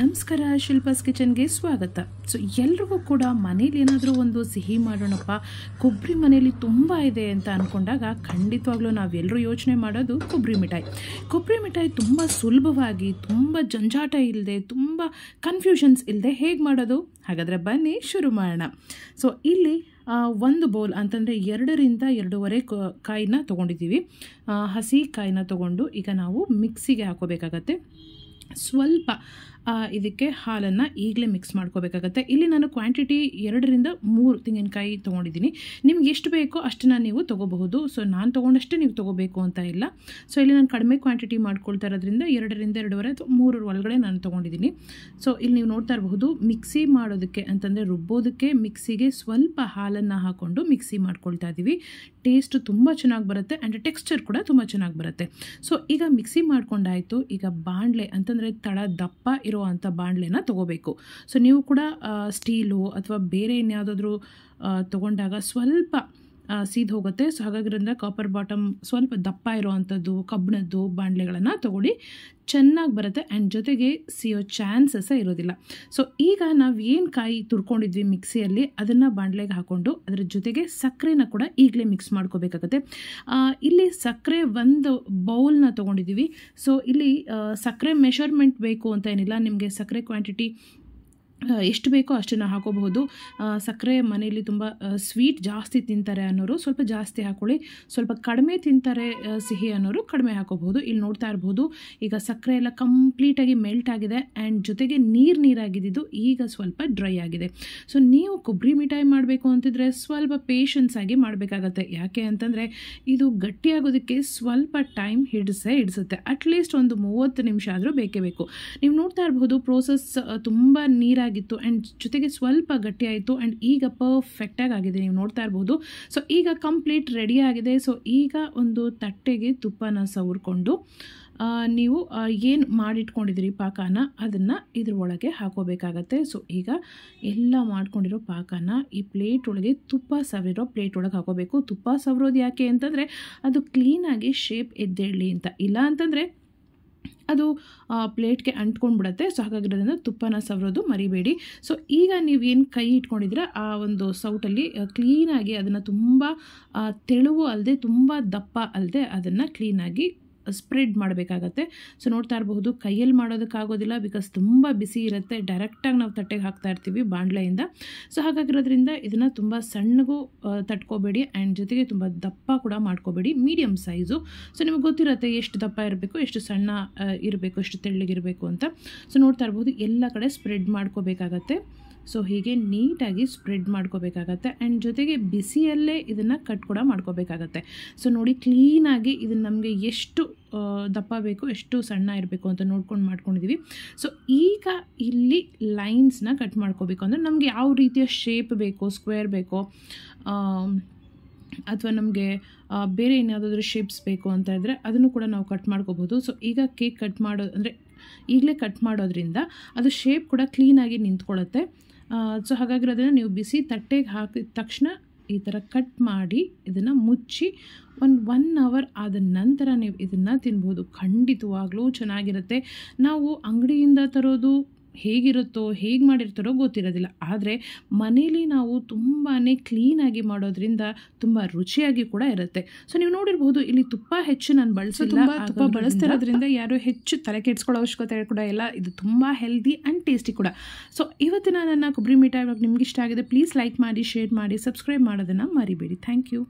ನಮಸ್ಕಾರ ಶಿಲ್ಪಾಸ್ ಕಿಚನ್ಗೆ ಸ್ವಾಗತ ಸೊ ಎಲ್ರಿಗೂ ಕೂಡ ಮನೇಲಿ ಏನಾದರೂ ಒಂದು ಸಿಹಿ ಮಾಡೋಣಪ್ಪ ಕೊಬ್ಬರಿ ಮನೇಲಿ ತುಂಬ ಇದೆ ಅಂತ ಅಂದ್ಕೊಂಡಾಗ ಖಂಡಿತವಾಗ್ಲೂ ನಾವೆಲ್ಲರೂ ಯೋಚನೆ ಮಾಡೋದು ಕೊಬ್ಬರಿ ಮಿಠಾಯಿ ಕೊಬ್ಬರಿ ಮಿಠಾಯಿ ತುಂಬ ಸುಲಭವಾಗಿ ತುಂಬ ಜಂಜಾಟ ಇಲ್ಲದೆ ತುಂಬ ಕನ್ಫ್ಯೂಷನ್ಸ್ ಇಲ್ಲದೆ ಹೇಗೆ ಮಾಡೋದು ಹಾಗಾದರೆ ಬನ್ನಿ ಶುರು ಮಾಡೋಣ ಸೊ ಇಲ್ಲಿ ಒಂದು ಬೌಲ್ ಅಂತಂದರೆ ಎರಡರಿಂದ ಎರಡೂವರೆ ಕಾಯಿನ ತೊಗೊಂಡಿದ್ದೀವಿ ಹಸಿ ಕಾಯಿನ ತೊಗೊಂಡು ಈಗ ನಾವು ಮಿಕ್ಸಿಗೆ ಹಾಕೋಬೇಕಾಗತ್ತೆ ಸ್ವಲ್ಪ ಇದಕ್ಕೆ ಹಾಲನ್ನು ಈಗಲೇ ಮಿಕ್ಸ್ ಮಾಡ್ಕೋಬೇಕಾಗತ್ತೆ ಇಲ್ಲಿ ನಾನು ಕ್ವಾಂಟಿಟಿ ಎರಡರಿಂದ ಮೂರು ತೆಂಗಿನಕಾಯಿ ತೊಗೊಂಡಿದ್ದೀನಿ ನಿಮ್ಗೆ ಎಷ್ಟು ಬೇಕೋ ಅಷ್ಟನ್ನು ನೀವು ತೊಗೋಬಹುದು ಸೊ ನಾನು ತೊಗೊಂಡಷ್ಟೇ ನೀವು ತೊಗೋಬೇಕು ಅಂತ ಇಲ್ಲ ಸೊ ಇಲ್ಲಿ ನಾನು ಕಡಿಮೆ ಕ್ವಾಂಟಿಟಿ ಮಾಡ್ಕೊಳ್ತಾ ಇರೋದ್ರಿಂದ ಎರಡರಿಂದ ಎರಡೂವರೆ ಅಥವಾ ಮೂರರ ಒಳಗಡೆ ನಾನು ತೊಗೊಂಡಿದ್ದೀನಿ ಸೊ ಇಲ್ಲಿ ನೀವು ನೋಡ್ತಾ ಇರಬಹುದು ಮಿಕ್ಸಿ ಮಾಡೋದಕ್ಕೆ ಅಂತಂದರೆ ರುಬ್ಬೋದಕ್ಕೆ ಮಿಕ್ಸಿಗೆ ಸ್ವಲ್ಪ ಹಾಲನ್ನು ಹಾಕ್ಕೊಂಡು ಮಿಕ್ಸಿ ಮಾಡ್ಕೊಳ್ತಾ ಇದ್ದೀವಿ ಟೇಸ್ಟ್ ತುಂಬ ಚೆನ್ನಾಗಿ ಬರುತ್ತೆ ಆ್ಯಂಡ್ ಟೆಕ್ಸ್ಚರ್ ಕೂಡ ತುಂಬ ಚೆನ್ನಾಗಿ ಬರುತ್ತೆ ಸೊ ಈಗ ಮಿಕ್ಸಿ ಮಾಡ್ಕೊಂಡಾಯಿತು ಈಗ ಬಾಣಲೆ ಅಂತಂದರೆ ತಳ ದಪ್ಪ ಅಂಥ ಬಾಣಲೆನ ತೊಗೋಬೇಕು ಸೊ ನೀವು ಕೂಡ ಸ್ಟೀಲು ಅಥವಾ ಬೇರೆ ಇನ್ಯಾವುದಾದ್ರೂ ತೊಗೊಂಡಾಗ ಸ್ವಲ್ಪ ಸೀದ್ ಹೋಗುತ್ತೆ ಸೊ ಹಾಗಾಗಿ ಕಾಪರ್ ಬಾಟಮ್ ಸ್ವಲ್ಪ ದಪ್ಪ ಇರೋವಂಥದ್ದು ಕಬ್ಬಣದ್ದು ಬಾಣಲೆಗಳನ್ನು ತೊಗೊಳ್ಳಿ ಚೆನ್ನಾಗಿ ಬರುತ್ತೆ ಆ್ಯಂಡ್ ಜೊತೆಗೆ ಸಿಯೋ ಚಾನ್ಸಸ್ ಇರೋದಿಲ್ಲ ಸೊ ಈಗ ನಾವು ಏನು ಕಾಯಿ ತುರ್ಕೊಂಡಿದ್ವಿ ಮಿಕ್ಸಿಯಲ್ಲಿ ಅದನ್ನು ಬಾಣಲೆಗೆ ಹಾಕ್ಕೊಂಡು ಅದರ ಜೊತೆಗೆ ಸಕ್ಕರೆನ ಕೂಡ ಈಗಲೇ ಮಿಕ್ಸ್ ಮಾಡ್ಕೋಬೇಕಾಗುತ್ತೆ ಇಲ್ಲಿ ಸಕ್ಕರೆ ಒಂದು ಬೌಲ್ನ ತೊಗೊಂಡಿದ್ದೀವಿ ಸೊ ಇಲ್ಲಿ ಸಕ್ಕರೆ ಮೆಷರ್ಮೆಂಟ್ ಬೇಕು ಅಂತ ಏನಿಲ್ಲ ನಿಮಗೆ ಸಕ್ಕರೆ ಕ್ವಾಂಟಿಟಿ ಎಷ್ಟು ಬೇಕೋ ಅಷ್ಟನ್ನು ಹಾಕೋಬಹುದು ಸಕ್ಕರೆ ಮನೆಯಲ್ಲಿ ತುಂಬ ಸ್ವೀಟ್ ಜಾಸ್ತಿ ತಿಂತಾರೆ ಅನ್ನೋರು ಸ್ವಲ್ಪ ಜಾಸ್ತಿ ಹಾಕೊಳ್ಳಿ ಸ್ವಲ್ಪ ಕಡಿಮೆ ತಿಂತಾರೆ ಸಿಹಿ ಅನ್ನೋರು ಕಡಿಮೆ ಹಾಕೋಬಹುದು ಇಲ್ಲಿ ನೋಡ್ತಾ ಇರ್ಬೋದು ಈಗ ಸಕ್ಕರೆ ಎಲ್ಲ ಕಂಪ್ಲೀಟಾಗಿ ಮೆಲ್ಟ್ ಆಗಿದೆ ಆ್ಯಂಡ್ ಜೊತೆಗೆ ನೀರು ನೀರಾಗಿದ್ದು ಈಗ ಸ್ವಲ್ಪ ಡ್ರೈ ಆಗಿದೆ ಸೊ ನೀವು ಕೊಬ್ಬರಿ ಮಿಠಾಯಿ ಮಾಡಬೇಕು ಅಂತಿದ್ರೆ ಸ್ವಲ್ಪ ಪೇಷನ್ಸ್ ಆಗಿ ಮಾಡಬೇಕಾಗತ್ತೆ ಯಾಕೆ ಅಂತಂದರೆ ಇದು ಗಟ್ಟಿಯಾಗೋದಕ್ಕೆ ಸ್ವಲ್ಪ ಟೈಮ್ ಹಿಡಿಸೇ ಹಿಡಿಸುತ್ತೆ ಅಟ್ಲೀಸ್ಟ್ ಒಂದು ಮೂವತ್ತು ನಿಮಿಷ ಆದರೂ ಬೇಕೇ ಬೇಕು ನೀವು ನೋಡ್ತಾ ಇರ್ಬೋದು ಪ್ರೋಸೆಸ್ ತುಂಬ ನೀರಾಗಿ ಆಗಿತ್ತು ಆ್ಯಂಡ್ ಜೊತೆಗೆ ಸ್ವಲ್ಪ ಗಟ್ಟಿಯಾಯಿತು ಆ್ಯಂಡ್ ಈಗ ಪರ್ಫೆಕ್ಟಾಗಿ ಆಗಿದೆ ನೀವು ನೋಡ್ತಾ ಇರ್ಬೋದು ಸೊ ಈಗ ಕಂಪ್ಲೀಟ್ ರೆಡಿ ಆಗಿದೆ ಸೊ ಈಗ ಒಂದು ತಟ್ಟೆಗೆ ತುಪ್ಪನ ಸವರ್ಕೊಂಡು ನೀವು ಏನು ಮಾಡಿಟ್ಕೊಂಡಿದ್ದೀರಿ ಪಾಕನ ಅದನ್ನು ಇದ್ರ ಒಳಗೆ ಹಾಕೋಬೇಕಾಗತ್ತೆ ಸೊ ಈಗ ಎಲ್ಲ ಮಾಡ್ಕೊಂಡಿರೋ ಪಾಕನ ಈ ಪ್ಲೇಟ್ ಒಳಗೆ ತುಪ್ಪ ಸವಿರೋ ಪ್ಲೇಟ್ ಒಳಗೆ ಹಾಕೋಬೇಕು ತುಪ್ಪ ಸವಿರೋದು ಯಾಕೆ ಅಂತಂದರೆ ಅದು ಕ್ಲೀನಾಗಿ ಶೇಪ್ ಎದ್ದೇಳಲಿ ಅಂತ ಇಲ್ಲ ಅಂತಂದರೆ ಅದು ಪ್ಲೇಟ್ಗೆ ಬಿಡುತ್ತೆ ಸೊ ಹಾಗಾಗಿ ಅದನ್ನು ತುಪ್ಪನ ಸವರೋದು ಮರಿಬೇಡಿ ಸೊ ಈಗ ನೀವು ಏನು ಕೈ ಇಟ್ಕೊಂಡಿದ್ರೆ ಆ ಒಂದು ಸೌಟಲ್ಲಿ ಕ್ಲೀನಾಗಿ ಅದನ್ನು ತುಂಬ ತೆಳುವು ಅಲ್ಲದೆ ತುಂಬ ದಪ್ಪ ಅಲ್ಲದೆ ಅದನ್ನು ಕ್ಲೀನಾಗಿ ಸ್ಪ್ರೆಡ್ ಮಾಡಬೇಕಾಗತ್ತೆ ಸೊ ನೋಡ್ತಾ ಇರಬಹುದು ಕೈಯಲ್ಲಿ ಮಾಡೋದಕ್ಕಾಗೋದಿಲ್ಲ ಬಿಕಾಸ್ ತುಂಬ ಬಿಸಿ ಇರುತ್ತೆ ಡೈರೆಕ್ಟಾಗಿ ನಾವು ತಟ್ಟೆಗೆ ಹಾಕ್ತಾ ಇರ್ತೀವಿ ಬಾಣಲೆಯಿಂದ ಸೊ ಹಾಗಾಗಿರೋದ್ರಿಂದ ಇದನ್ನು ತುಂಬ ಸಣ್ಣಗೂ ತಟ್ಕೋಬೇಡಿ ಆ್ಯಂಡ್ ಜೊತೆಗೆ ತುಂಬ ದಪ್ಪ ಕೂಡ ಮಾಡ್ಕೋಬೇಡಿ ಮೀಡಿಯಮ್ ಸೈಜು ಸೊ ನಿಮಗೆ ಗೊತ್ತಿರುತ್ತೆ ಎಷ್ಟು ದಪ್ಪ ಇರಬೇಕು ಎಷ್ಟು ಸಣ್ಣ ಇರಬೇಕು ಎಷ್ಟು ತೆಳ್ಳಗಿರಬೇಕು ಅಂತ ಸೊ ನೋಡ್ತಾ ಇರ್ಬೋದು ಎಲ್ಲ ಕಡೆ ಸ್ಪ್ರೆಡ್ ಮಾಡ್ಕೋಬೇಕಾಗತ್ತೆ ಸೊ ಹೀಗೆ ನೀಟಾಗಿ ಸ್ಪ್ರೆಡ್ ಮಾಡ್ಕೋಬೇಕಾಗತ್ತೆ ಆ್ಯಂಡ್ ಜೊತೆಗೆ ಬಿಸಿಯಲ್ಲೇ ಇದನ್ನು ಕಟ್ ಕೂಡ ಮಾಡ್ಕೋಬೇಕಾಗತ್ತೆ ಸೊ ನೋಡಿ ಕ್ಲೀನಾಗಿ ಇದನ್ನು ನಮಗೆ ಎಷ್ಟು ದಪ್ಪ ಬೇಕು ಎಷ್ಟು ಸಣ್ಣ ಇರಬೇಕು ಅಂತ ನೋಡ್ಕೊಂಡು ಮಾಡ್ಕೊಂಡಿದ್ದೀವಿ ಸೊ ಈಗ ಇಲ್ಲಿ ಲೈನ್ಸ್ನ ಕಟ್ ಮಾಡ್ಕೋಬೇಕು ಅಂದರೆ ನಮಗೆ ಯಾವ ರೀತಿಯ ಶೇಪ್ ಬೇಕೋ ಸ್ಕ್ವೇರ್ ಬೇಕೋ ಅಥವಾ ನಮಗೆ ಬೇರೆ ಏನಾದರೂ ಶೇಪ್ಸ್ ಬೇಕು ಅಂತ ಇದ್ದರೆ ಅದನ್ನು ಕೂಡ ನಾವು ಕಟ್ ಮಾಡ್ಕೋಬೋದು ಸೊ ಈಗ ಕೇಕ್ ಕಟ್ ಮಾಡೋ ಅಂದರೆ ಈಗಲೇ ಕಟ್ ಮಾಡೋದ್ರಿಂದ ಅದು ಶೇಪ್ ಕೂಡ ಕ್ಲೀನಾಗಿ ನಿಂತ್ಕೊಳ್ಳುತ್ತೆ ಸೊ ಹಾಗಾಗಿರೋದನ್ನು ಅದನ್ನು ನೀವು ಬಿಸಿ ತಟ್ಟೆಗೆ ಹಾಕಿದ ತಕ್ಷಣ ಈ ಥರ ಕಟ್ ಮಾಡಿ ಇದನ್ನು ಮುಚ್ಚಿ ಒಂದು ಒನ್ ಅವರ್ ಆದ ನಂತರ ನೀವು ಇದನ್ನು ತಿನ್ಬೋದು ಖಂಡಿತವಾಗ್ಲೂ ಚೆನ್ನಾಗಿರುತ್ತೆ ನಾವು ಅಂಗಡಿಯಿಂದ ತರೋದು ಹೇಗಿರುತ್ತೋ ಹೇಗೆ ಮಾಡಿರ್ತಾರೋ ಗೊತ್ತಿರೋದಿಲ್ಲ ಆದರೆ ಮನೇಲಿ ನಾವು ತುಂಬಾ ಕ್ಲೀನಾಗಿ ಮಾಡೋದ್ರಿಂದ ತುಂಬ ರುಚಿಯಾಗಿ ಕೂಡ ಇರುತ್ತೆ ಸೊ ನೀವು ನೋಡಿರ್ಬೋದು ಇಲ್ಲಿ ತುಪ್ಪ ಹೆಚ್ಚು ನಾನು ಬಳಸೋದಿಲ್ಲ ತುಪ್ಪ ಬಳಸ್ತಿರೋದ್ರಿಂದ ಯಾರು ಹೆಚ್ಚು ತಲೆ ಕೆಡ್ಸ್ಕೊಳ್ಳೋ ಅವಶ್ಯಕತೆ ಕೂಡ ಇಲ್ಲ ಇದು ತುಂಬ ಹೆಲ್ದಿ ಆ್ಯಂಡ್ ಟೇಸ್ಟಿ ಕೂಡ ಸೊ ಇವತ್ತಿನ ನನ್ನ ಕೊಬ್ಬರಿ ಮಿಠಾಯಿ ನಿಮ್ಗೆ ಇಷ್ಟ ಆಗಿದೆ ಪ್ಲೀಸ್ ಲೈಕ್ ಮಾಡಿ ಶೇರ್ ಮಾಡಿ ಸಬ್ಸ್ಕ್ರೈಬ್ ಮಾಡೋದನ್ನು ಮರಿಬೇಡಿ ಥ್ಯಾಂಕ್ ಯು